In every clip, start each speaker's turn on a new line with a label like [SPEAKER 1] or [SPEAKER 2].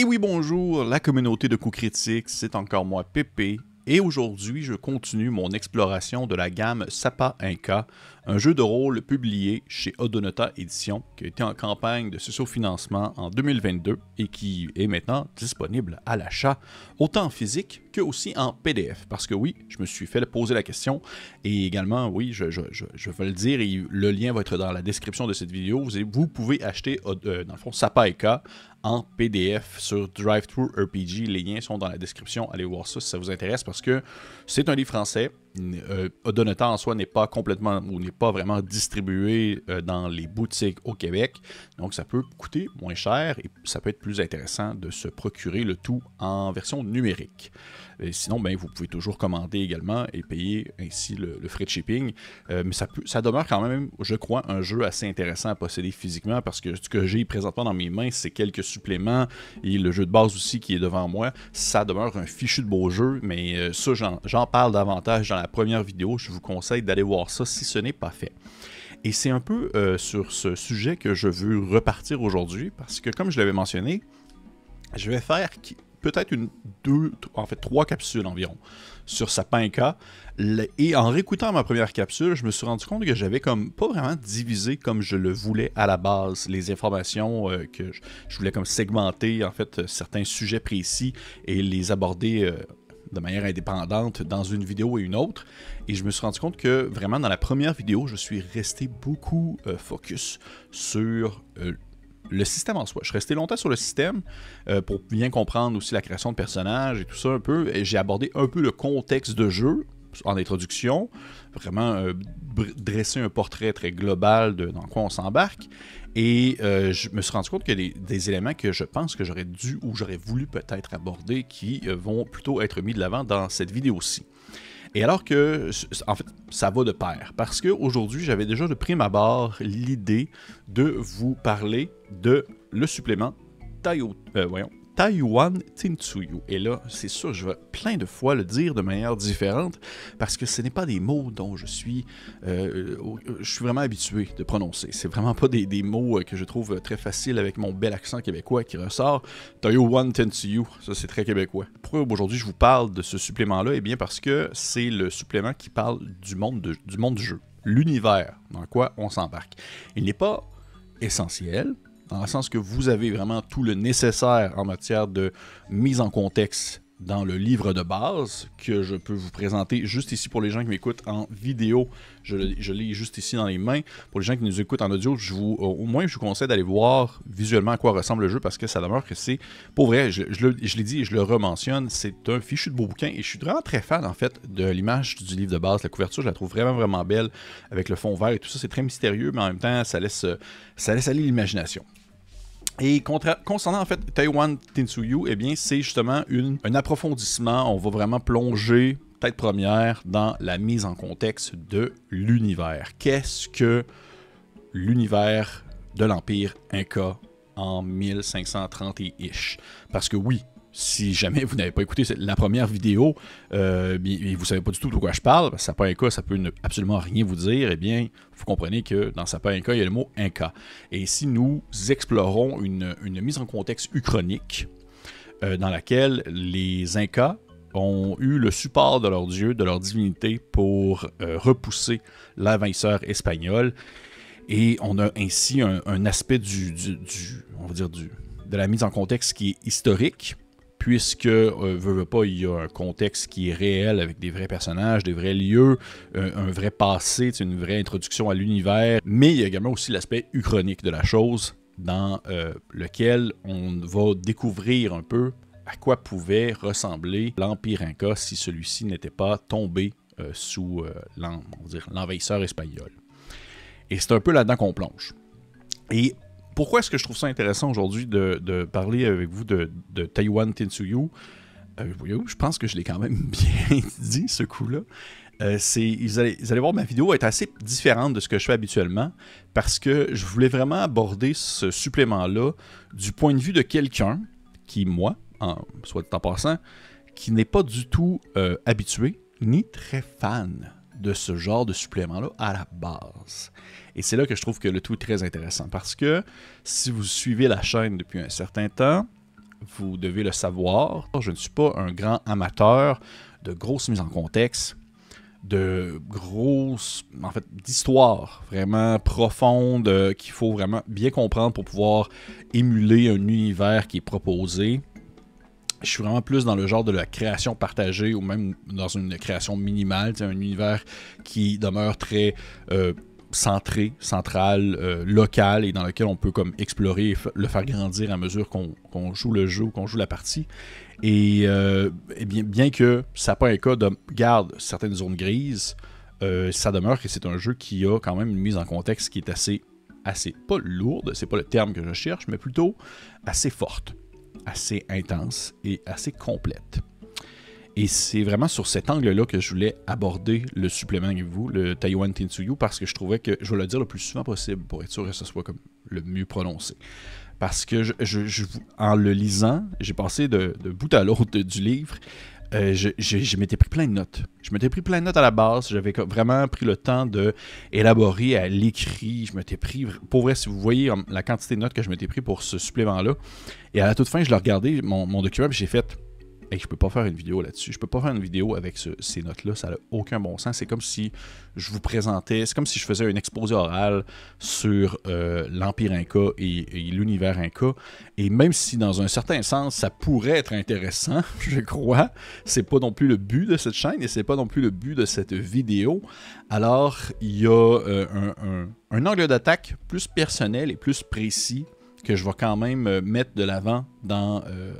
[SPEAKER 1] Et oui, bonjour, la communauté de coups critiques, c'est encore moi Pépé, et aujourd'hui je continue mon exploration de la gamme Sapa Inca, un jeu de rôle publié chez Odonata Édition qui a été en campagne de socio-financement en 2022 et qui est maintenant disponible à l'achat, autant en physique que aussi en PDF. Parce que oui, je me suis fait poser la question et également, oui, je, veux le dire et le lien va être dans la description de cette vidéo. Vous, pouvez acheter, euh, dans le fond, Sapaika en PDF sur DriveThruRPG. RPG. Les liens sont dans la description. Allez voir ça si ça vous intéresse parce que c'est un livre français euh, Odonata en soi n'est pas complètement ou n'est pas vraiment distribué euh, dans les boutiques au Québec. Donc ça peut coûter moins cher et ça peut être plus intéressant de se procurer le tout en version numérique sinon, ben, vous pouvez toujours commander également et payer ainsi le, frais de shipping. Euh, mais ça, ça demeure quand même, je crois, un jeu assez intéressant à posséder physiquement parce que ce que j'ai présentement dans mes mains, c'est quelques suppléments et le jeu de base aussi qui est devant moi. Ça demeure un fichu de beau jeu, mais euh, ça, j'en parle davantage dans la première vidéo. Je vous conseille d'aller voir ça si ce n'est pas fait. Et c'est un peu euh, sur ce sujet que je veux repartir aujourd'hui parce que, comme je l'avais mentionné, je vais faire peut-être une deux, en fait trois capsules environ sur sapinca Et en réécoutant ma première capsule, je me suis rendu compte que j'avais comme pas vraiment divisé comme je le voulais à la base les informations euh, que je, voulais comme segmenter en fait euh, certains sujets précis et les aborder. Euh, de manière indépendante dans une vidéo et une autre. Et je me suis rendu compte que vraiment dans la première vidéo, je suis resté beaucoup focus sur le système en soi. Je suis resté longtemps sur le système euh, pour bien comprendre aussi la création de personnages et tout ça un peu. Et j'ai abordé un peu le contexte de jeu en introduction, vraiment euh, dresser un portrait très global de dans quoi on s'embarque. Et euh, je me suis rendu compte que a des éléments que je pense que j'aurais dû ou j'aurais voulu peut-être aborder qui vont plutôt être mis de l'avant dans cette vidéo-ci. Et alors que, en fait, ça va de pair. Parce qu'aujourd'hui, j'avais déjà de prime abord l'idée de vous parler de le supplément Taïo. euh, voyons, Taiwan, Tintuyu. Et là, c'est sûr, je vais plein de fois le dire de manière différente parce que ce n'est pas des mots dont je suis, euh, euh, je suis vraiment habitué de prononcer. C'est vraiment pas des, mots euh, que je trouve très faciles avec mon bel accent québécois qui ressort. Taiwan, Tintuyu, ça c'est très québécois. Pourquoi aujourd'hui je vous parle de ce supplément-là Eh bien parce que c'est le supplément qui parle du monde, du monde du jeu, l'univers dans quoi on s'embarque. Il n'est pas essentiel, dans le sens que vous avez vraiment tout le nécessaire en matière de mise en contexte dans le livre de base que je peux vous présenter juste ici pour les gens qui m'écoutent en vidéo. Je, je l'ai juste ici dans les mains. Pour les gens qui nous écoutent en audio, au moins je vous conseille d'aller voir visuellement à quoi ressemble le jeu parce que ça demeure que c'est, pour vrai, je, l'ai dit et je le rementionne, c'est un fichu de beau bouquin et je suis vraiment très fan en fait de l'image du livre de base. La couverture, je la trouve vraiment vraiment belle avec le fond vert et tout ça. C'est très mystérieux mais en même temps, ça laisse, ça laisse aller l'imagination. Et concernant en fait Taiwan Tinsuyu, eh bien c'est justement un approfondissement, on va vraiment plonger tête première dans la mise en contexte de l'univers. Qu'est-ce que l'univers de l'Empire Inca en 1530 et ish? Parce que oui, si jamais vous n'avez pas écouté la première vidéo et euh, vous ne savez pas du tout de quoi je parle, sapin Inca, ça peut absolument rien vous dire, eh bien, vous comprenez que dans sapin Inca, il y a le mot Inca. Et ici, nous explorons une, mise en contexte uchronique, euh, dans laquelle les Incas ont eu le support de leur dieu, de leur divinité pour euh, repousser l'envahisseur espagnol. Et on a ainsi un, aspect on dire du, de la mise en contexte qui est historique, puisque, euh, veut pas, il y a un contexte qui est réel avec des vrais personnages, des vrais lieux, euh, un vrai passé, une vraie introduction à l'univers, mais il y a également aussi l'aspect uchronique de la chose, dans euh, lequel on va découvrir un peu à quoi pouvait ressembler l'Empire Inca si celui-ci n'était pas tombé sous l'envahisseur espagnol. Et c'est un peu là-dedans qu'on plonge. Et pourquoi est-ce que je trouve ça intéressant aujourd'hui de, parler avec vous de, Taiwan Taiwan Tinsuyu? Euh, je pense que je l'ai quand même bien dit, ce coup-là. vous, euh, allez, voir, ma vidéo est assez différente de ce que je fais habituellement parce que je voulais vraiment aborder ce supplément-là du point de vue de quelqu'un qui, moi, en, soit dit en passant, qui n'est pas du tout euh, habitué ni très fan de ce genre de supplément-là à la base. Et c'est là que je trouve que le tout est très intéressant parce que si vous suivez la chaîne depuis un certain temps, vous devez le savoir, je ne suis pas un grand amateur de grosses mises en contexte, de grosses, en fait, d'histoires vraiment profondes euh, qu'il faut vraiment bien comprendre pour pouvoir émuler un univers qui est proposé. Je suis vraiment plus dans le genre de la création partagée ou même dans une création minimale, un univers qui demeure très euh, centré, central, locale euh, local et dans lequel on peut comme explorer et le faire grandir à mesure qu'on joue le jeu ou qu'on joue la partie. Euh, et, bien, bien, que ça pas un cas de garde certaines zones grises, euh, ça demeure que c'est un jeu qui a quand même une mise en contexte qui est assez, assez pas lourde, c'est pas le terme que je cherche, mais plutôt assez forte, assez intense et assez complète. Et c'est vraiment sur cet angle-là que je voulais aborder le supplément avec vous, le Taiwan Tinsuyu, parce que je trouvais que je vais le dire le plus souvent possible pour être sûr que ce soit comme le mieux prononcé. Parce que je, en le lisant, j'ai passé de, bout à l'autre du livre. Euh, je, m'étais pris plein de notes. Je m'étais pris plein de notes à la base. J'avais vraiment pris le temps d'élaborer à l'écrit. Je m'étais pris, pour vrai, si vous voyez um, la quantité de notes que je m'étais pris pour ce supplément-là. Et à la toute fin, je l'ai regardé, mon, document, document, j'ai fait et je peux pas faire une vidéo là-dessus. Je peux pas faire une vidéo avec ces notes-là. Ça n'a aucun bon sens. C'est comme si je vous présentais, c'est comme si je faisais une exposé orale sur euh, l'Empire Inca et, l'univers Inca. Et même si, dans un certain sens, ça pourrait être intéressant, je crois, c'est pas non plus le but de cette chaîne et c'est pas non plus le but de cette vidéo. Alors, il y a euh, un angle d'attaque plus personnel et plus précis que je vais quand même euh, mettre de l'avant dans, euh,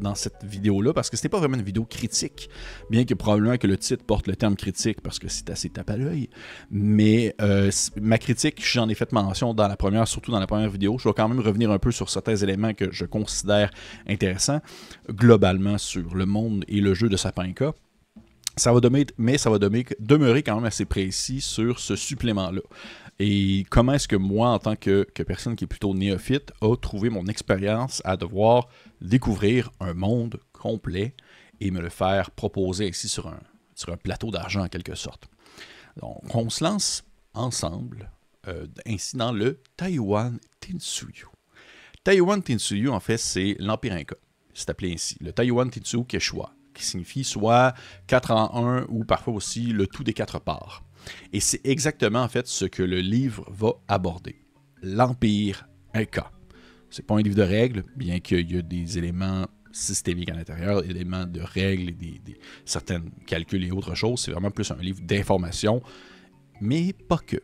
[SPEAKER 1] dans cette vidéo-là, parce que c'était pas vraiment une vidéo critique, bien que probablement que le titre porte le terme critique, parce que c'est assez tape à l'œil, mais euh, ma critique, j'en ai fait mention dans la première, surtout dans la première vidéo, je vais quand même revenir un peu sur certains éléments que je considère intéressants, globalement sur le monde et le jeu de Sapinka. Ça va demeurer, mais ça va demeurer quand même assez précis sur ce supplément-là. Et comment est-ce que moi, en tant que, personne qui est plutôt néophyte, a trouvé mon expérience à devoir découvrir un monde complet et me le faire proposer ici sur un, plateau d'argent en quelque sorte. Donc, on se lance ensemble euh, ainsi dans le Taiwan Tinsuyu. Taiwan Tinsuyu, en fait, c'est l'Empire Inca. C'est appelé ainsi, le Taiwan Tinsuyu Quechua, qui signifie soit 4 en 1 ou parfois aussi le tout des quatre parts. Et c'est exactement en fait ce que le livre va aborder. L'Empire Inca. C'est pas un livre de règles, bien qu'il y ait des éléments systémiques à l'intérieur, éléments de règles, des, des, certains calculs et autres choses. C'est vraiment plus un livre d'information, mais pas que.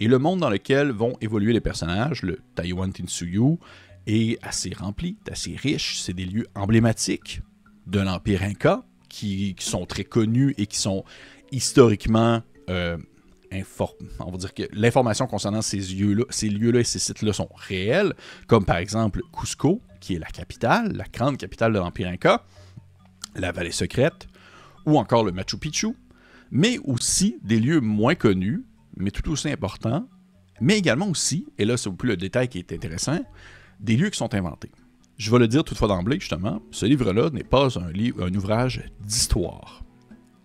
[SPEAKER 1] Et le monde dans lequel vont évoluer les personnages, le Taiwan Tinsuyu, est assez rempli, assez riche. C'est des lieux emblématiques de l'Empire Inca qui sont très connus et qui sont historiquement euh, on va dire que l'information concernant ces lieux-là, ces lieux-là et ces sites-là sont réels, comme par exemple Cusco, qui est la capitale, la grande capitale de l'Empire Inca, la vallée secrète, ou encore le Machu Picchu, mais aussi des lieux moins connus, mais tout aussi importants, mais également aussi, et là c'est plus le détail qui est intéressant, des lieux qui sont inventés. Je vais le dire toutefois d'emblée, justement, ce livre-là n'est pas un, livre, un ouvrage d'histoire.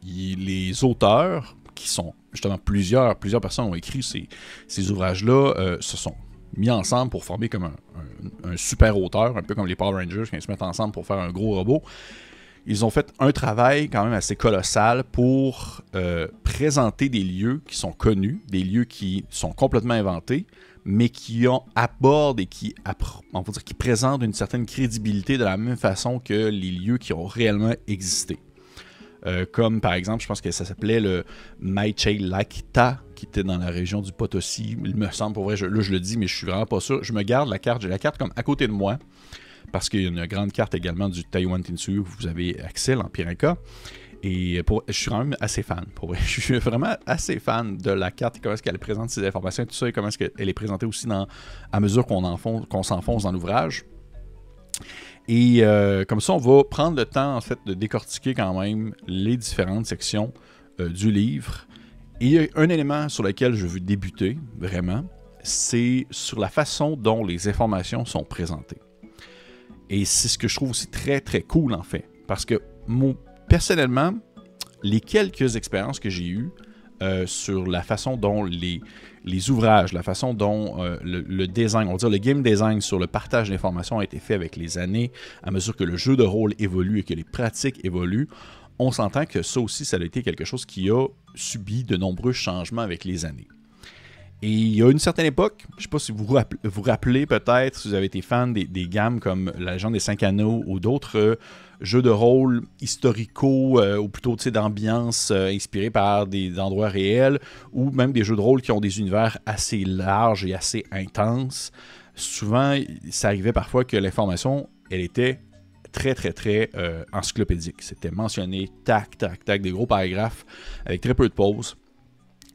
[SPEAKER 1] Les auteurs qui sont justement plusieurs, plusieurs personnes ont écrit ces, ouvrages-là, euh, se sont mis ensemble pour former comme un, super auteur, un peu comme les Power Rangers qui se mettent ensemble pour faire un gros robot. Ils ont fait un travail quand même assez colossal pour euh, présenter des lieux qui sont connus, des lieux qui sont complètement inventés, mais qui ont, abordent et qui, on dire, qui présentent une certaine crédibilité de la même façon que les lieux qui ont réellement existé. Euh, comme par exemple, je pense que ça s'appelait le Mai-Chei-Lak-Ta, qui était dans la région du Potosi. Il me semble, pour vrai, là je le dis, mais je suis vraiment pas sûr. Je me garde la carte, j'ai la carte comme à côté de moi, parce qu'il y a une grande carte également du Taiwan Tinsu, vous avez accès à l'Empire Inca. Et je suis quand même assez fan. Pour, je suis vraiment assez fan de la carte et comment est-ce qu'elle présente ses informations et tout ça, et comment est-ce qu'elle est présentée aussi dans, à mesure qu'on s'enfonce dans l'ouvrage. Et euh, comme ça, on va prendre le temps en fait de décortiquer quand même les différentes sections euh, du livre. Et il y un élément sur lequel je veux débuter vraiment, c'est sur la façon dont les informations sont présentées. Et c'est ce que je trouve aussi très très cool en fait, parce que moi, personnellement, les quelques expériences que j'ai eues euh, sur la façon dont les, les ouvrages, la façon dont euh, le, design, on va le game design sur le partage d'informations a été fait avec les années, à mesure que le jeu de rôle évolue et que les pratiques évoluent, on s'entend que ça aussi, ça a été quelque chose qui a subi de nombreux changements avec les années. Et il y a une certaine époque, je ne sais pas si vous vous rappelez peut-être, si vous avez été fan des, gammes comme La Légende des Cinq Anneaux ou d'autres euh, jeux de rôle historico euh, ou plutôt d'ambiance euh, inspirée par des, endroits réels ou même des jeux de rôle qui ont des univers assez larges et assez intenses, souvent, ça arrivait parfois que l'information, elle était très, très, très encyclopédique. C'était mentionné, tac, tac, tac, des gros paragraphes avec très peu de pauses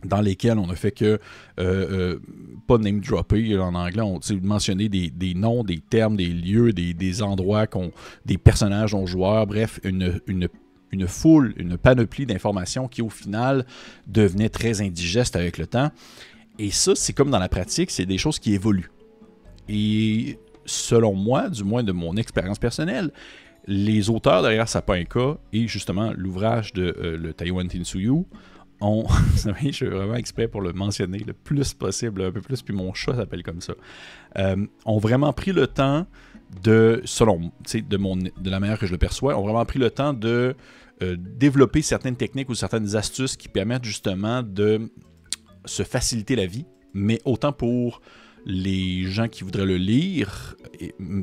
[SPEAKER 1] dans lesquels on a fait que, euh, euh, pas name dropper en anglais, on mentionné des, des, noms, des termes, des lieux, des, des endroits, des personnages, des joueurs, bref, une, une une foule, une panoplie d'informations qui, au final, devenait très indigeste avec le temps. Et ça, c'est comme dans la pratique, c'est des choses qui évoluent. Et selon moi, du moins de mon expérience personnelle, les auteurs derrière Sapinka et justement l'ouvrage de euh, le Taiwan Tinsuyu on, je suis vraiment exprès pour le mentionner le plus possible, un peu plus, puis mon chat s'appelle comme ça. Euh, ont vraiment pris le temps de, selon, de, mon, de la manière que je le perçois, ont vraiment pris le temps de euh, développer certaines techniques ou certaines astuces qui permettent justement de se faciliter la vie, mais autant pour les gens qui voudraient le lire,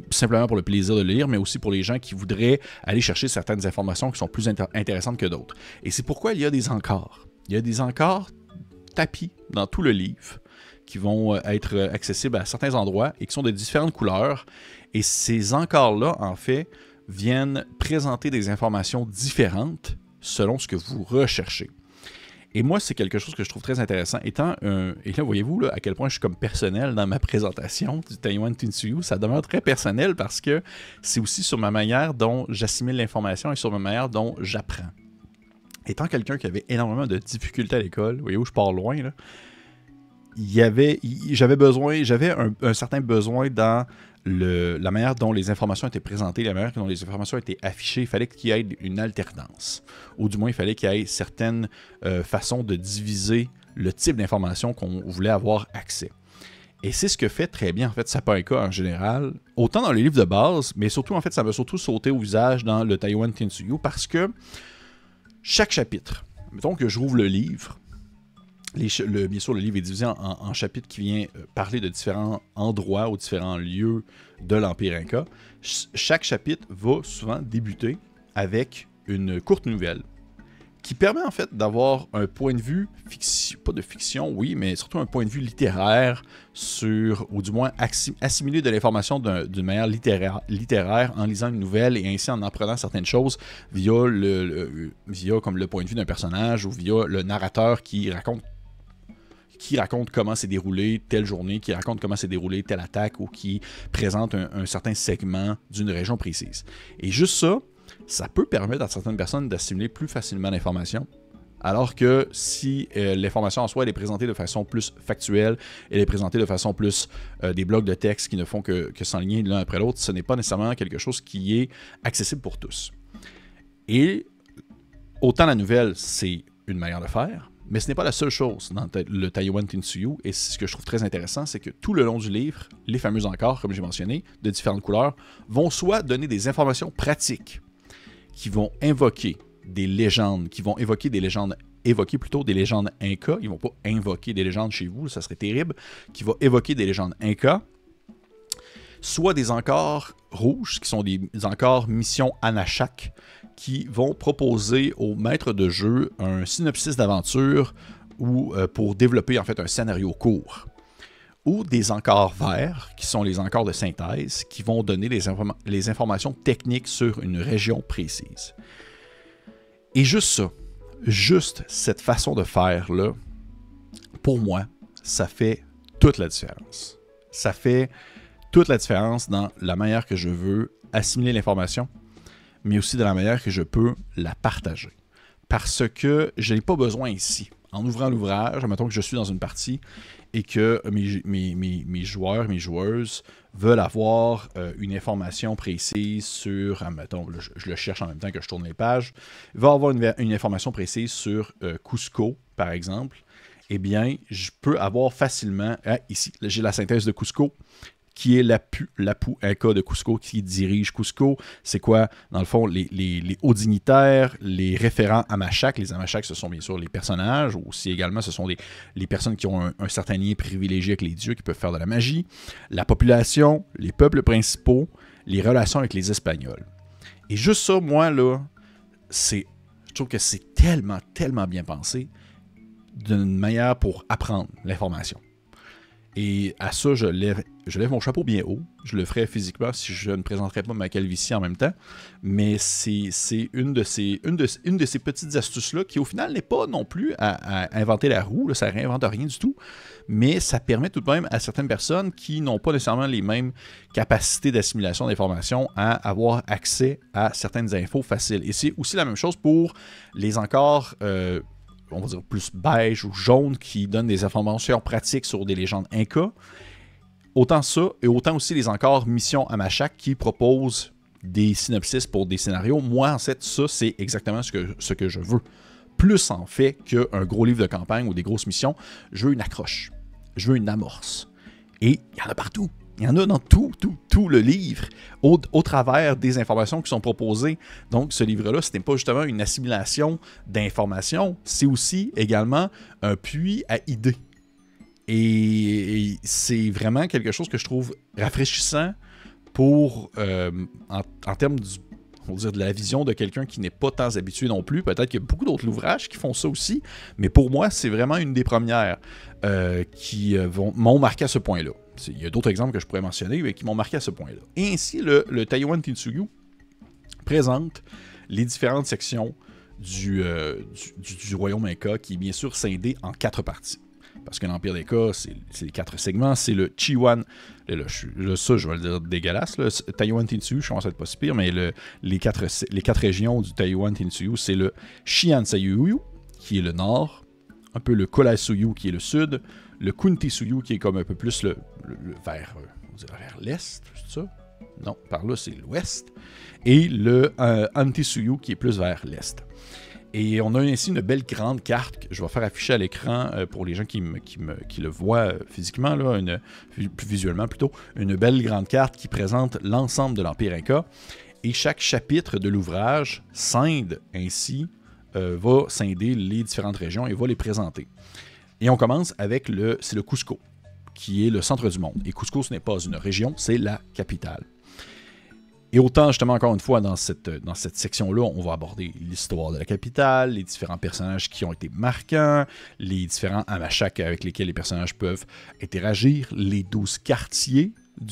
[SPEAKER 1] simplement pour le plaisir de le lire, mais aussi pour les gens qui voudraient aller chercher certaines informations qui sont plus intéressantes que d'autres. Et c'est pourquoi il y a des encarts. Il y a des encarts tapis dans tout le livre qui vont euh, être accessibles à certains endroits et qui sont de différentes couleurs. Et ces encarts-là, en fait, viennent présenter des informations différentes selon ce que vous recherchez. Et moi, c'est quelque chose que je trouve très intéressant. Étant et là, voyez-vous à quel point je suis comme personnel dans ma présentation du Taiwan Tinsuyu. Ça demeure très personnel parce que c'est aussi sur ma manière dont j'assimile l'information et sur ma manière dont j'apprends étant quelqu'un qui avait énormément de difficultés à l'école, vous voyez où je pars loin, il y avait, j'avais besoin, j'avais un, certain besoin dans la manière dont les informations étaient présentées, la manière dont les informations étaient affichées. Il fallait qu'il y ait une alternance, ou du moins il fallait qu'il y ait certaines euh, façons de diviser le type d'information qu'on voulait avoir accès. Et c'est ce que fait très bien en fait cas en général, autant dans les livres de base, mais surtout en fait ça m'a surtout sauté au visage dans le Taiwan Tinsuyu parce que chaque chapitre, mettons que je rouvre le livre, le, bien sûr, le livre est divisé en, chapitres qui vient euh, parler de différents endroits ou différents lieux de l'Empire Inca. chaque chapitre va souvent débuter avec une courte nouvelle qui permet en fait d'avoir un point de vue, pas de fiction, oui, mais surtout un point de vue littéraire sur, ou du moins assimiler de l'information d'une manière littéraire, littéraire, en lisant une nouvelle et ainsi en apprenant certaines choses via, le, via comme le point de vue d'un personnage ou via le narrateur qui raconte qui raconte comment s'est déroulée telle journée, qui raconte comment s'est déroulée telle attaque ou qui présente un certain segment d'une région précise. Et juste ça, ça peut permettre à certaines personnes d'assimiler plus facilement l'information. Alors que si euh, l'information en soi est présentée de façon plus factuelle, elle est présentée de façon plus euh, des blocs de texte qui ne font que, que s'enligner l'un après l'autre, ce n'est pas nécessairement quelque chose qui est accessible pour tous. Et autant la nouvelle, c'est une manière de faire, mais ce n'est pas la seule chose dans le Taiwan Tinsuyu. Et ce que je trouve très intéressant, c'est que tout le long du livre, les fameuses encarts, comme j'ai mentionné, de différentes couleurs, vont soit donner des informations pratiques qui vont invoquer des légendes, qui vont évoquer des légendes évoquer plutôt des légendes inca, ils vont pas invoquer des légendes chez vous, ça serait terrible, qui va évoquer des légendes inca, soit des encore rouges, qui sont des encore mission Anachak, qui vont proposer au maître de jeu un synopsis d'aventure ou euh, pour développer en fait un scénario court ou des encarts verts, qui sont les encarts de synthèse, qui vont donner les, les informations techniques sur une région précise. Et juste ça, juste cette façon de faire-là, pour moi, ça fait toute la différence. Ça fait toute la différence dans la manière que je veux assimiler l'information, mais aussi dans la manière que je peux la partager. Parce que je n'ai pas besoin ici. En ouvrant l'ouvrage, mettons que je suis dans une partie et que mes, joueurs, mes joueuses veulent avoir euh, une information précise sur, ah, mettons, je, le cherche en même temps que je tourne les pages, veulent avoir une, information précise sur euh, Cusco, par exemple, eh bien, je peux avoir facilement, ah, ici, j'ai la synthèse de Cusco, qui est la pu, la de Cusco, qui dirige Cusco. C'est quoi, dans le fond, les, les, hauts dignitaires, les référents Amachak. Les Amachak, ce sont bien sûr les personnages, ou aussi également, ce sont les, les personnes qui ont un, un, certain lien privilégié avec les dieux, qui peuvent faire de la magie. La population, les peuples principaux, les relations avec les Espagnols. Et juste ça, moi, là, c'est, je trouve que c'est tellement, tellement bien pensé d'une manière pour apprendre l'information. Et à ça, je lève je lève mon chapeau bien haut. Je le ferai physiquement si je ne présenterais pas ma calvitie en même temps. Mais c'est une, de ces, petites astuces-là qui, au final, n'est pas non plus à, inventer la roue. ça ne réinvente rien du tout. Mais ça permet tout de même à certaines personnes qui n'ont pas nécessairement les mêmes capacités d'assimilation d'informations à avoir accès à certaines infos faciles. Et c'est aussi la même chose pour les encore. Euh, on va dire plus beige ou jaune qui donnent des informations pratiques sur des légendes incas Autant ça, et autant aussi les encore Mission Machac » qui proposent des synopsis pour des scénarios. Moi, en fait, ça, c'est exactement ce que, ce que je veux. Plus en fait qu'un gros livre de campagne ou des grosses missions, je veux une accroche, je veux une amorce. Et il y en a partout. Il y en a dans tout, tout, tout le livre, au, au travers des informations qui sont proposées. Donc, ce livre-là, ce n'est pas justement une assimilation d'informations, c'est aussi également un puits à idées et, c'est vraiment quelque chose que je trouve rafraîchissant pour, euh, en, termes de la vision de quelqu'un qui n'est pas tant habitué non plus. Peut-être qu'il y a beaucoup d'autres ouvrages qui font ça aussi, mais pour moi, c'est vraiment une des premières euh, qui euh, vont, m'ont marqué à ce point-là. Il y a d'autres exemples que je pourrais mentionner, mais qui m'ont marqué à ce point-là. Et ainsi, le, le Taiwan présente les différentes sections du, royaume Inca, qui est bien sûr scindé en quatre parties. Parce que l'Empire des cas, c'est les quatre segments. C'est le Chiwan. Le, ça, je vais le dire dégueulasse. Le Tinsuyu, je pense être pas si pire, mais les, quatre, les quatre régions du Taiwan Tinsuyu, c'est le Xian Sayuyu, qui est le nord, un peu le Kola qui est le sud, le Kunti qui est comme un peu plus le, euh, vers, l'est, ça? Non, par là, c'est l'ouest. Et le euh, Antisuyu, qui est plus vers l'est. Et on a ainsi une belle grande carte que je vais faire afficher à l'écran euh, pour les gens qui, qui, le voient euh, physiquement, là, visuellement plutôt, une belle grande carte qui présente l'ensemble de l'Empire Inca. Et chaque chapitre de l'ouvrage scinde ainsi, euh, va scinder les différentes régions et va les présenter. Et on commence avec le, c'est le Cusco, qui est le centre du monde. Et Cusco, ce n'est pas une région, c'est la capitale. Et autant, justement, encore une fois, dans cette, dans cette section-là, on va aborder l'histoire de la capitale, les différents personnages qui ont été marquants, les différents amachats avec lesquels les personnages peuvent interagir, les douze quartiers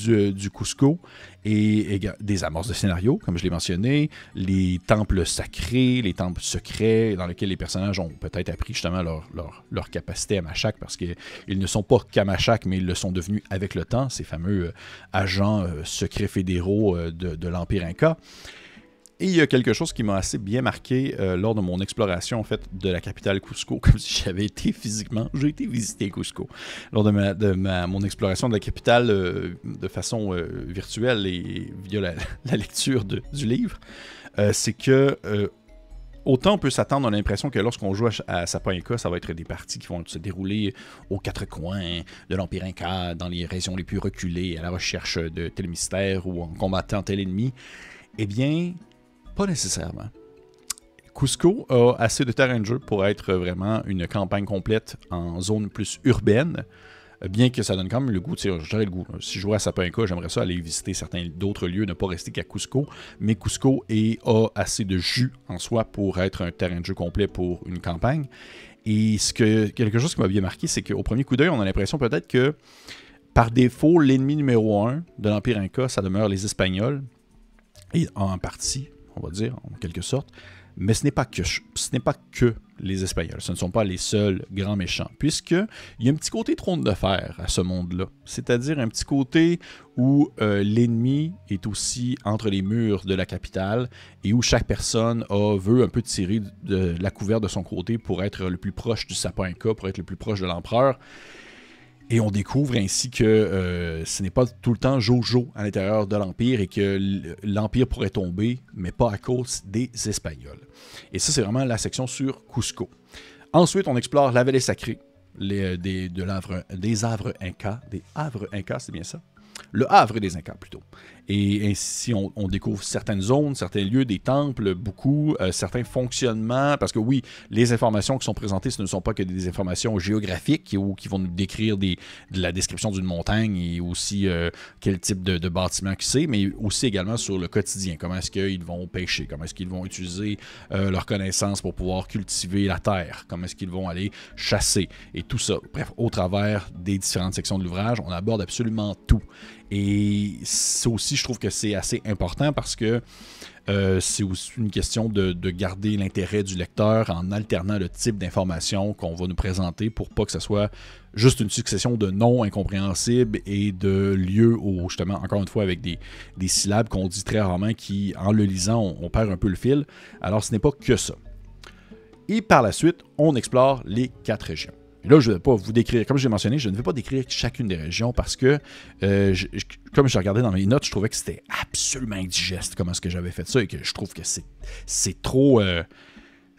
[SPEAKER 1] euh, du, Cusco et, des amorces de scénario, comme je l'ai mentionné, les temples sacrés, les temples secrets dans lesquels les personnages ont peut-être appris justement leur, leur, capacité à Machac parce qu'ils ne sont pas qu'à mais ils le sont devenus avec le temps, ces fameux euh, agents euh, secrets fédéraux de, de l'Empire Inca. Et il y a quelque chose qui m'a assez bien marqué euh, lors de mon exploration en fait, de la capitale Cusco, comme si j'avais été physiquement, j'ai été visiter Cusco lors de, mon exploration de la capitale euh, de façon euh, virtuelle et via la, lecture du livre. c'est que autant on peut s'attendre à l'impression que lorsqu'on joue à, à ça va être des parties qui vont se dérouler aux quatre coins de l'Empire Inca, dans les régions les plus reculées, à la recherche de tel mystère ou en combattant tel ennemi. Eh bien, pas nécessairement. Cusco a assez de terrain de jeu pour être vraiment une campagne complète en zone plus urbaine, bien que ça donne quand même le goût, goût. Si je jouais à Sapinka, j'aimerais ça aller visiter certains d'autres lieux, ne pas rester qu'à Cusco, mais Cusco a assez de jus en soi pour être un terrain de jeu complet pour une campagne. Et ce que, quelque chose qui m'a bien marqué, c'est qu'au premier coup d'œil, on a l'impression peut-être que par défaut, l'ennemi numéro un de l'Empire Inca, ça demeure les Espagnols, et en partie on va dire, en quelque sorte. Mais ce n'est pas que, ce n'est pas que les Espagnols, ce ne sont pas les seuls grands méchants, puisque il y a un petit côté trône de fer à ce monde-là, c'est-à-dire un petit côté où euh, l'ennemi est aussi entre les murs de la capitale et où chaque personne veut un peu tirer de, la couverture de son côté pour être le plus proche du sapin pour être le plus proche de l'empereur. Et on découvre ainsi que euh, ce n'est pas tout le temps Jojo à l'intérieur de l'Empire et que l'Empire pourrait tomber, mais pas à cause des Espagnols. Et ça, c'est vraiment la section sur Cusco. Ensuite, on explore la vallée sacrée, les, euh, de des Havres Incas. Des Havres Incas, c'est bien ça? Le Havre des Incas, plutôt. Et ainsi, on, découvre certaines zones, certains lieux, des temples, beaucoup, euh, certains fonctionnements, parce que oui, les informations qui sont présentées, ce ne sont pas que des informations géographiques ou qui vont nous décrire la description d'une montagne et aussi euh, quel type de, bâtiment que c'est, mais aussi également sur le quotidien, comment est-ce qu'ils vont pêcher, comment est-ce qu'ils vont utiliser euh, leurs connaissances pour pouvoir cultiver la terre, comment est-ce qu'ils vont aller chasser, et tout ça. Bref, au travers des différentes sections de l'ouvrage, on aborde absolument tout. Et c'est aussi, je trouve que c'est assez important parce que euh, c'est aussi une question de, garder l'intérêt du lecteur en alternant le type d'information qu'on va nous présenter pour pas que ce soit juste une succession de noms incompréhensibles et de lieux où, justement, encore une fois, avec des, syllabes qu'on dit très rarement qui, en le lisant, on perd un peu le fil. Alors, ce n'est pas que ça. Et par la suite, on explore les quatre régions là, je ne vais pas vous décrire, comme j'ai mentionné, je ne vais pas décrire chacune des régions parce que, comme euh, je, je, comme regardé dans mes notes, je trouvais que c'était absolument indigeste comment ce que j'avais fait ça et que je trouve que c'est trop... Euh,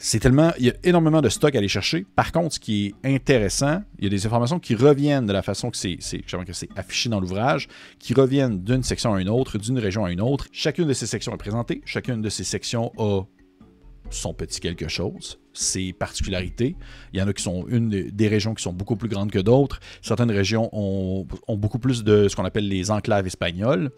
[SPEAKER 1] c'est tellement... Il y a énormément de stock à aller chercher. Par contre, ce qui est intéressant, il y a des informations qui reviennent de la façon que c'est affiché dans l'ouvrage, qui reviennent d'une section à une autre, d'une région à une autre. Chacune de ces sections est présentée, chacune de ces sections a son petit quelque chose ses particularités. Il y en a qui sont une des régions qui sont beaucoup plus grandes que d'autres. Certaines régions ont, beaucoup plus de ce qu'on appelle les enclaves espagnoles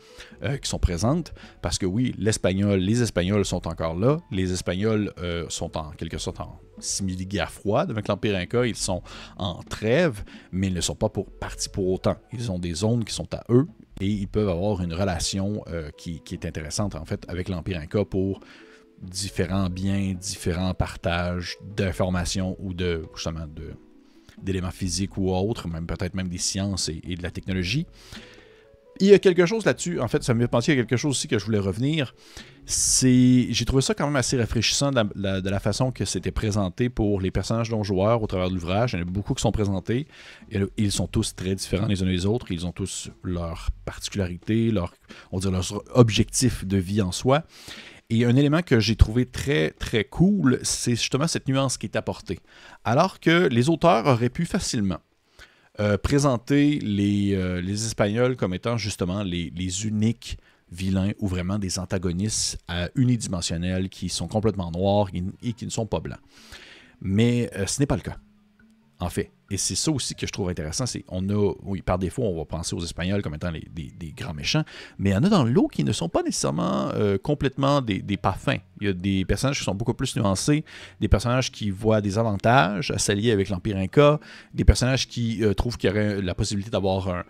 [SPEAKER 1] euh, qui sont présentes parce que oui, l'espagnol, les Espagnols sont encore là. Les Espagnols euh, sont en quelque sorte en simili-guerre froide avec l'Empire Inca. Ils sont en trêve, mais ils ne sont pas pour partie pour autant. Ils ont des zones qui sont à eux et ils peuvent avoir une relation euh, qui, qui, est intéressante en fait avec l'Empire Inca pour différents biens, différents partages d'informations ou de justement de, d'éléments physiques ou autres, même peut-être même des sciences et, de la technologie. Il y a quelque chose là-dessus, en fait, ça me fait penser à quelque chose aussi que je voulais revenir. C'est, j'ai trouvé ça quand même assez rafraîchissant de la, façon que c'était présenté pour les personnages non joueurs au travers de l'ouvrage. Il y en a beaucoup qui sont présentés. Et ils sont tous très différents les uns des autres. Ils ont tous leurs particularités, leur, on dirait leurs objectifs de vie en soi. Et un élément que j'ai trouvé très, très cool, c'est justement cette nuance qui est apportée. Alors que les auteurs auraient pu facilement euh, présenter euh, les, Espagnols comme étant justement les, uniques vilains ou vraiment des antagonistes unidimensionnels qui sont complètement noirs et, qui ne sont pas blancs. Mais euh, ce n'est pas le cas, en fait. Et c'est ça aussi que je trouve intéressant. C'est on a, oui, par défaut, on va penser aux Espagnols comme étant des, grands méchants, mais il y en a dans l'eau qui ne sont pas nécessairement euh, complètement des, parfums. Il y a des personnages qui sont beaucoup plus nuancés, des personnages qui voient des avantages à s'allier avec l'Empire Inca, des personnages qui euh, trouvent qu'il y aurait la possibilité d'avoir un,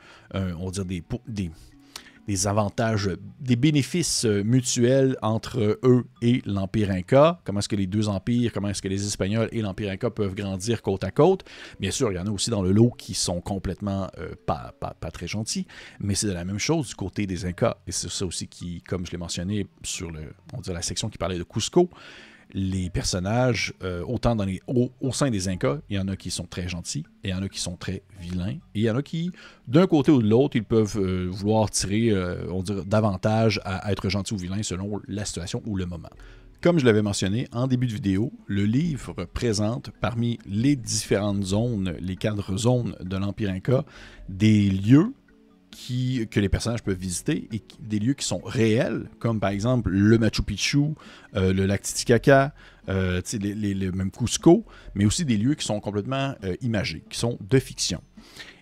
[SPEAKER 1] on va dire, des des avantages, des bénéfices euh, mutuels entre eux et l'Empire Inca. Comment est-ce que les deux empires, comment est-ce que les Espagnols et l'Empire Inca peuvent grandir côte à côte. Bien sûr, il y en a aussi dans le lot qui sont complètement euh, pas, pas, très gentils, mais c'est de la même chose du côté des Incas. Et c'est ça aussi qui, comme je l'ai mentionné sur le, on la section qui parlait de Cusco, les personnages, euh, autant dans les, au, au, sein des Incas, il y en a qui sont très gentils, et il y en a qui sont très vilains, et il y en a qui, d'un côté ou de l'autre, ils peuvent euh, vouloir tirer, euh, on davantage à être gentils ou vilains selon la situation ou le moment. Comme je l'avais mentionné en début de vidéo, le livre présente parmi les différentes zones, les cadres zones de l'Empire Inca, des lieux que les personnages peuvent visiter et des lieux qui sont réels, comme par exemple le Machu Picchu, euh, le lac Titicaca, euh, les, les, même Cusco, mais aussi des lieux qui sont complètement euh, imagés, qui sont de fiction.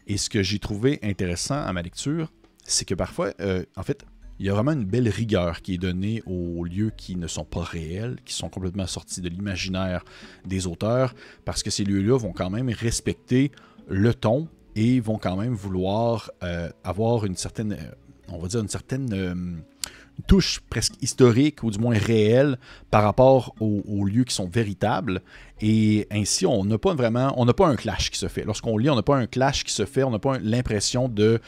[SPEAKER 1] Et ce que j'ai trouvé intéressant à ma lecture, c'est que parfois, en fait, il y a vraiment une belle rigueur qui est donnée aux lieux qui ne sont pas réels, qui sont complètement sortis de l'imaginaire des auteurs, parce que ces lieux-là vont quand même respecter le ton et vont quand même vouloir euh, avoir une certaine, euh, on va dire une certaine euh, touche presque historique ou du moins réelle par rapport aux, lieux qui sont véritables. Et ainsi, on n'a pas vraiment, on n'a pas un clash qui se fait. Lorsqu'on lit, on n'a pas un clash qui se fait, on n'a pas l'impression de,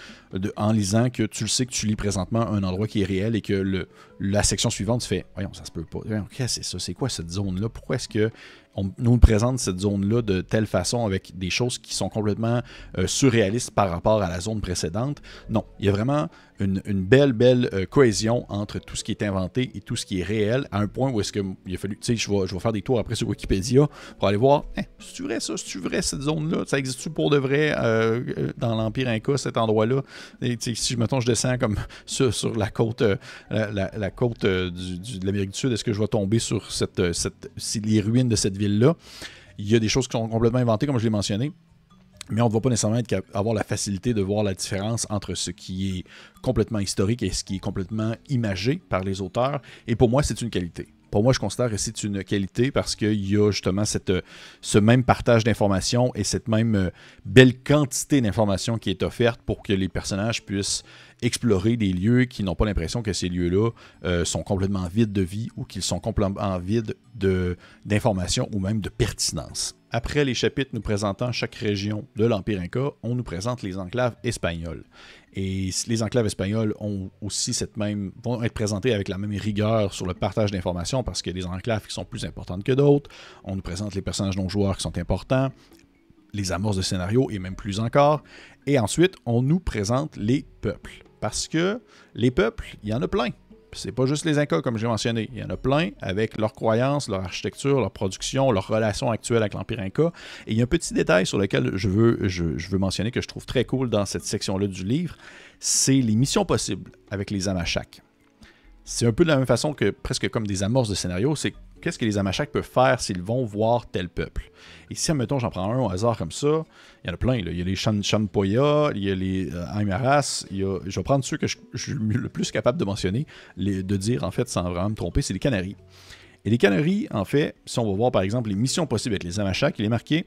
[SPEAKER 1] en lisant, que tu le sais que tu lis présentement un endroit qui est réel et que la section suivante, fait voyons, ça se peut pas. ok c'est ça, c'est quoi cette zone-là? Pourquoi est-ce que on nous présente cette zone-là de telle façon avec des choses qui sont complètement euh, surréalistes par rapport à la zone précédente. Non, il y a vraiment une, belle, belle euh, cohésion entre tout ce qui est inventé et tout ce qui est réel, à un point où est-ce il a fallu, tu sais, je vais, je vais faire des tours après sur Wikipédia pour aller voir, si hein, c'est-tu vrai ça, c'est-tu vrai cette zone-là, ça existe-tu pour de vrai euh, euh, dans l'Empire Inca, cet endroit-là? Si, je mettons, je descends comme sur, sur la côte, la, côte de l'Amérique du Sud, est-ce que je vais tomber sur cette, cette, les ruines de cette ville-là? Il y a des choses qui sont complètement inventées, comme je l'ai mentionné mais on ne va pas nécessairement avoir la facilité de voir la différence entre ce qui est complètement historique et ce qui est complètement imagé par les auteurs. Et pour moi, c'est une qualité. Pour moi, je considère que c'est une qualité parce qu'il y a justement euh, ce même partage d'informations et cette même euh, belle quantité d'informations qui est offerte pour que les personnages puissent explorer des lieux qui n'ont pas l'impression que ces lieux-là euh, sont complètement vides de vie ou qu'ils sont complètement vides d'informations ou même de pertinence. Après les chapitres nous présentant chaque région de l'Empire Inca, on nous présente les enclaves espagnoles. Et les enclaves espagnoles ont aussi cette même, vont être présentées avec la même rigueur sur le partage d'informations parce qu'il y a des enclaves qui sont plus importantes que d'autres. On nous présente les personnages non-joueurs qui sont importants, les amorces de scénario et même plus encore. Et ensuite, on nous présente les peuples. Parce que les peuples, il y en a plein c'est pas juste les Incas, comme j'ai mentionné. Il y en a plein avec leurs croyances, leur architecture, leur production, leur relation actuelle avec l'Empire Inca. Et il y a un petit détail sur lequel je veux, je, veux mentionner que je trouve très cool dans cette section-là du livre c'est les missions possibles avec les Amachaks. C'est un peu de la même façon que presque comme des amorces de scénario, c'est Qu'est-ce que les Amachaks peuvent faire s'ils vont voir tel peuple? Et si, admettons, j'en prends un au hasard comme ça, il y en a plein. Il y a les Shanpoya, il y a les euh, Aymaras, il y a, je vais prendre ceux que je, suis le plus capable de mentionner, les, de dire en fait sans vraiment me tromper, c'est les Canaries. Et les Canaries, en fait, si on va voir par exemple les missions possibles avec les Amachaks, il est marqué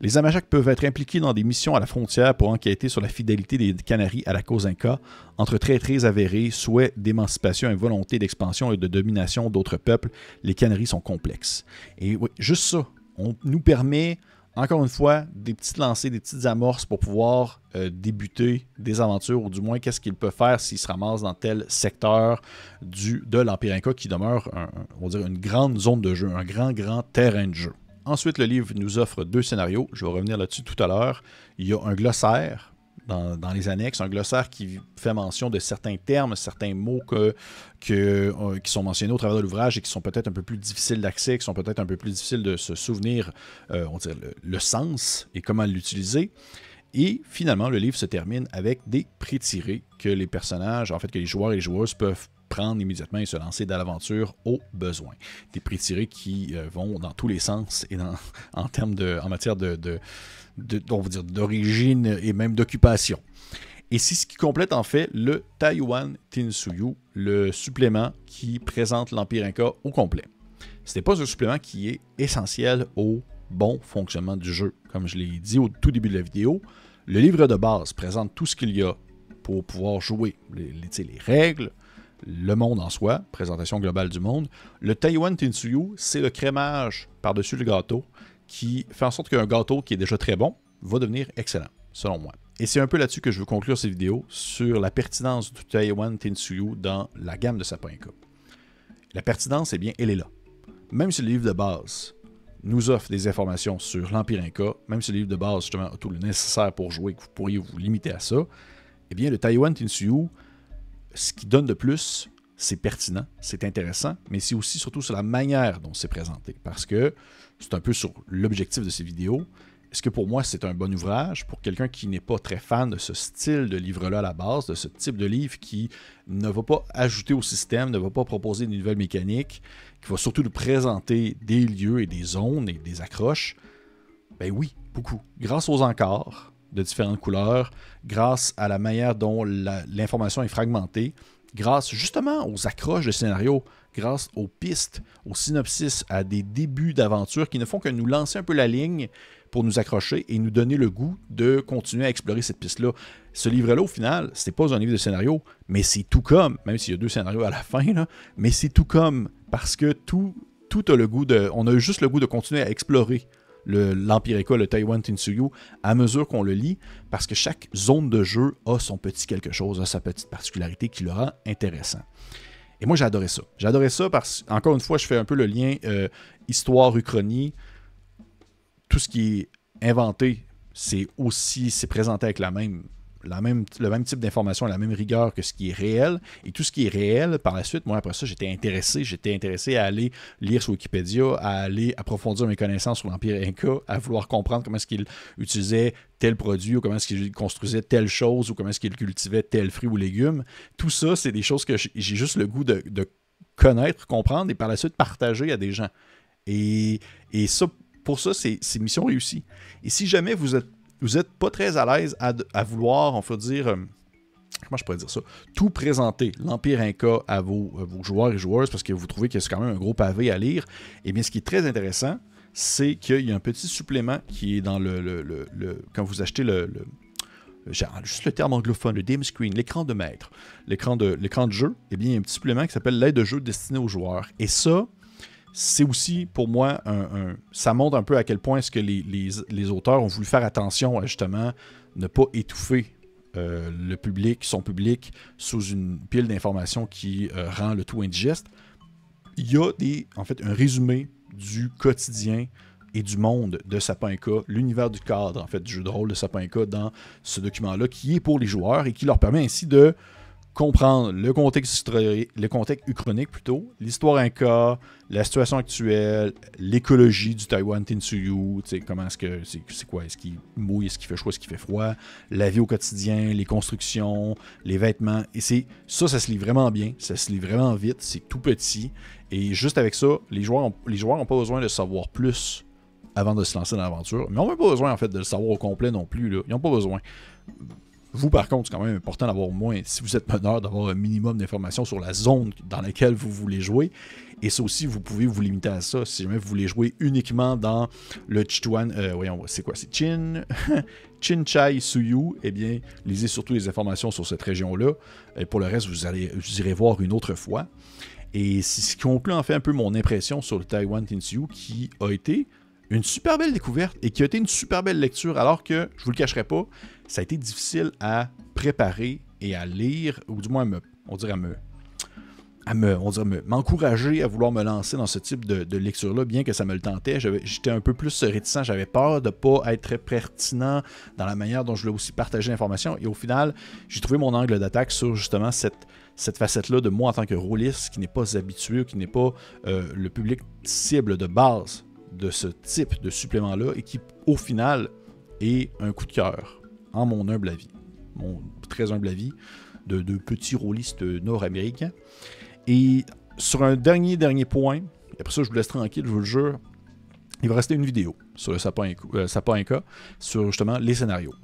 [SPEAKER 1] les Amajaks peuvent être impliqués dans des missions à la frontière pour enquêter sur la fidélité des Canaries à la cause Inca, entre traîtrises avérées, souhaits d'émancipation et volonté d'expansion et de domination d'autres peuples. Les Canaries sont complexes. Et oui, juste ça, on nous permet, encore une fois, des petites lancées, des petites amorces pour pouvoir euh, débuter des aventures, ou du moins qu'est-ce qu'il peut faire s'il se ramasse dans tel secteur du, de l'Empire Inca qui demeure, on va dire, une grande zone de jeu, un grand, grand terrain de jeu. Ensuite, le livre nous offre deux scénarios. Je vais revenir là-dessus tout à l'heure. Il y a un glossaire dans, les annexes, un glossaire qui fait mention de certains termes, certains mots que, euh, qui sont mentionnés au travers de l'ouvrage et qui sont peut-être un peu plus difficiles d'accès, qui sont peut-être un peu plus difficiles de se souvenir, euh, on dirait le, sens et comment l'utiliser. Et finalement, le livre se termine avec des pré-tirés que les personnages, en fait, que les joueurs et les joueuses peuvent prendre immédiatement et se lancer dans l'aventure au besoin. Des prix tirés qui euh, vont dans tous les sens et en, termes de, en matière de, dire d'origine et même d'occupation. Et c'est ce qui complète en fait le Taiwan Tinsuyu, le supplément qui présente l'Empire Inca au complet. Ce n'est pas un supplément qui est essentiel au bon fonctionnement du jeu. Comme je l'ai dit au tout début de la vidéo, le livre de base présente tout ce qu'il y a pour pouvoir jouer. les règles, le monde en soi, présentation globale du monde. Le Taiwan Tinsuyu, c'est le crémage par-dessus le gâteau qui fait en sorte qu'un gâteau qui est déjà très bon va devenir excellent, selon moi. Et c'est un peu là-dessus que je veux conclure cette vidéo, sur la pertinence du Taiwan Tinsuyu dans la gamme de sapin La pertinence, eh bien, elle est là. Même si le livre de base nous offre des informations sur l'Empire Inca, même si le livre de base, justement, a tout le nécessaire pour jouer, que vous pourriez vous limiter à ça, eh bien, le Taiwan Tinsuyu ce qui donne de plus, c'est pertinent, c'est intéressant, mais c'est aussi surtout sur la manière dont c'est présenté. Parce que c'est un peu sur l'objectif de ces vidéos. Est-ce que pour moi c'est un bon ouvrage Pour quelqu'un qui n'est pas très fan de ce style de livre-là à la base, de ce type de livre qui ne va pas ajouter au système, ne va pas proposer de nouvelles mécaniques, qui va surtout nous présenter des lieux et des zones et des accroches, ben oui, beaucoup. Grâce aux encarts, de différentes couleurs, grâce à la manière dont l'information est fragmentée, grâce justement aux accroches de scénario, grâce aux pistes, aux synopsis, à des débuts d'aventure qui ne font que nous lancer un peu la ligne pour nous accrocher et nous donner le goût de continuer à explorer cette piste-là. Ce livre-là, au final, c'est pas un livre de scénario, mais c'est tout comme, même s'il y a deux scénarios à la fin, mais c'est tout comme, parce que tout, tout a le goût de. On a juste le goût de continuer à explorer l'Empire le, le Taiwan Tinsuyu, à mesure qu'on le lit, parce que chaque zone de jeu a son petit quelque chose, a sa petite particularité qui le rend intéressant. Et moi, j'ai adoré ça. J'ai ça parce, encore une fois, je fais un peu le lien euh, histoire-uchronie. Tout ce qui est inventé, c'est aussi, c'est présenté avec la même même, le même type d'information, la même rigueur que ce qui est réel. Et tout ce qui est réel, par la suite, moi, après ça, j'étais intéressé. J'étais intéressé à aller lire sur Wikipédia, à aller approfondir mes connaissances sur l'Empire Inca, à vouloir comprendre comment est-ce qu'il utilisait tel produit ou comment est-ce qu'il construisait telle chose ou comment est-ce qu'il cultivait tel fruit ou légume. Tout ça, c'est des choses que j'ai juste le goût de, connaître, comprendre et par la suite partager à des gens. Et, et ça, pour ça, c'est mission réussie. Et si jamais vous êtes vous n'êtes pas très à l'aise à, vouloir, on peut dire, euh, comment je pourrais dire ça, tout présenter, l'Empire Inca à vos, vos, joueurs et joueuses, parce que vous trouvez que c'est quand même un gros pavé à lire. Et eh bien, ce qui est très intéressant, c'est qu'il y a un petit supplément qui est dans le. quand vous achetez le juste le terme anglophone, le game screen, l'écran de maître, l'écran de, de jeu, eh bien, il y a un petit supplément qui s'appelle l'aide de jeu destinée aux joueurs. Et ça, c'est aussi pour moi un, ça montre un peu à quel point ce que les, les, auteurs ont voulu faire attention à justement ne pas étouffer euh, le public, son public, sous une pile d'informations qui euh, rend le tout indigeste. Il y a des, en fait un résumé du quotidien et du monde de Sapinca, l'univers du cadre en fait du jeu de rôle de Sapinca dans ce document-là qui est pour les joueurs et qui leur permet ainsi de comprendre le contexte, le contexte uchronique plutôt, l'histoire Inca, la situation actuelle, l'écologie du Taïwan Tinsuyu, comment est-ce que c'est quoi, est-ce qu'il mouille, est-ce qu'il fait chaud, est-ce qu'il fait froid, la vie au quotidien, les constructions, les vêtements, et c'est ça, ça se lit vraiment bien, ça se lit vraiment vite, c'est tout petit, et juste avec ça, les joueurs les joueurs n'ont pas besoin de savoir plus avant de se lancer dans l'aventure, mais on n'a pas besoin en fait de le savoir au complet non plus, là. ils n'ont pas besoin vous, par contre, c'est quand même important d'avoir moins, si vous êtes meneur, d'avoir un minimum d'informations sur la zone dans laquelle vous voulez jouer. Et ça aussi, vous pouvez vous limiter à ça. Si jamais vous voulez jouer uniquement dans le Chichuan, euh, voyons, c'est quoi C'est Chin, Chinchai Suyu. Eh bien, lisez surtout les informations sur cette région-là. Et pour le reste, vous, allez, vous irez voir une autre fois. Et c'est ce qui conclut en fait un peu mon impression sur le Taiwan Tinsu qui a été une super belle découverte et qui a été une super belle lecture, alors que, je vous le cacherai pas, ça a été difficile à préparer et à lire, ou du moins me, on dirait me, à me, on dirait m'encourager à vouloir me lancer dans ce type de, lecture-là, bien que ça me le tentait. J'étais un peu plus réticent, j'avais peur de ne pas être très pertinent dans la manière dont je voulais aussi partager l'information. Et au final, j'ai trouvé mon angle d'attaque sur justement cette, cette facette-là de moi en tant que rouliste qui n'est pas habitué, qui n'est pas euh, le public cible de base de ce type de supplément-là et qui, au final, est un coup de cœur, en mon humble avis, mon très humble avis de, petits petit rôliste nord-américain. Et sur un dernier, dernier point, et après ça, je vous laisse tranquille, je vous le jure, il va rester une vidéo sur le sapin, euh, sur justement les scénarios.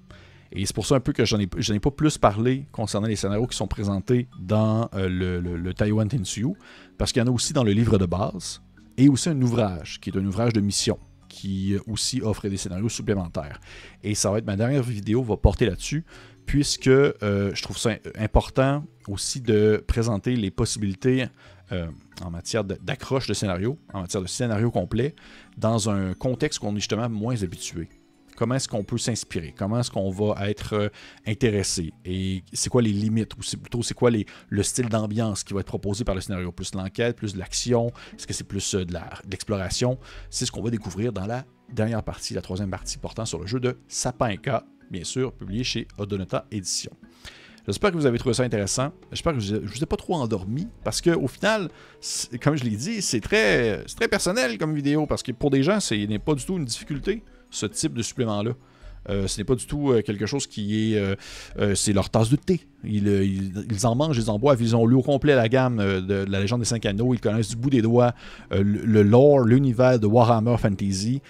[SPEAKER 1] Et c'est pour ça un peu que je ai, ai pas plus parlé concernant les scénarios qui sont présentés dans euh, le, le, le, Taiwan Tensuyu, parce qu'il y en a aussi dans le livre de base, et aussi un ouvrage, qui est un ouvrage de mission, qui euh, aussi offre des scénarios supplémentaires. Et ça va être ma dernière vidéo, va porter là-dessus, puisque euh, je trouve ça important aussi de présenter les possibilités euh, en matière d'accroche de scénario, en matière de scénario complet, dans un contexte qu'on est justement moins habitué comment est-ce qu'on peut s'inspirer, comment est-ce qu'on va être euh, intéressé et c'est quoi les limites ou c'est plutôt c'est quoi le style d'ambiance qui va être proposé par le scénario, plus l'enquête, plus l'action, est-ce que c'est plus euh, de l'exploration, c'est ce qu'on va découvrir dans la dernière partie, la troisième partie portant sur le jeu de Sapinka, bien sûr, publié chez Odonata Édition. J'espère que vous avez trouvé ça intéressant. J'espère que je ne vous ai pas trop endormi parce que au final, comme je l'ai dit, c'est très, très personnel comme vidéo parce que pour des gens, ce n'est pas du tout une difficulté ce type de supplément-là. Euh, ce n'est pas du tout euh, quelque chose qui est. Euh, c'est leur tasse de thé. Ils, en mangent, ils en boivent, ils ont lu au complet la gamme de, la légende des cinq anneaux. Ils connaissent du bout des doigts le, lore, l'univers de Warhammer Fantasy.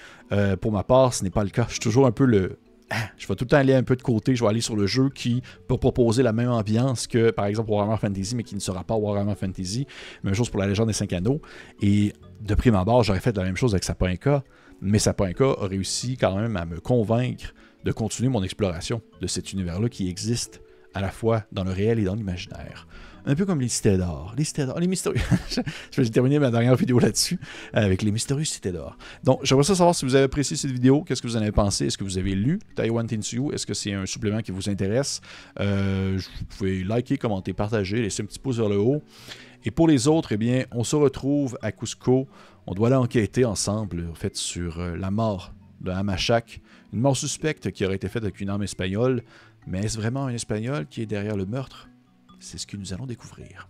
[SPEAKER 1] pour ma part, ce n'est pas le cas. Je suis toujours un peu le. Hein, je vais tout le temps aller un peu de côté, je vais aller sur le jeu qui peut proposer la même ambiance que par exemple Warhammer Fantasy, mais qui ne sera pas Warhammer Fantasy. Même chose pour la légende des 5 anneaux. Et de prime abord, j'aurais fait la même chose avec Sapinka. Mais Sapoinka a réussi quand même à me convaincre de continuer mon exploration de cet univers-là qui existe à la fois dans le réel et dans l'imaginaire. Un peu comme les cités d'or. Les cités d'or, les mystérieux. Je vais terminer ma dernière vidéo là-dessus avec les mystérieux cités d'or. Donc, j'aimerais savoir si vous avez apprécié cette vidéo. Qu'est-ce que vous en avez pensé? Est-ce que vous avez lu Taiwan Tinsu? Est-ce que c'est un supplément qui vous intéresse? Euh, vous pouvez liker, commenter, partager, laisser un petit pouce vers le haut. Et pour les autres, eh bien, on se retrouve à Cusco on doit l'enquêter ensemble en fait, sur euh, la mort de Hamachak, une mort suspecte qui aurait été faite avec une arme espagnole, mais est-ce vraiment un espagnol qui est derrière le meurtre C'est ce que nous allons découvrir.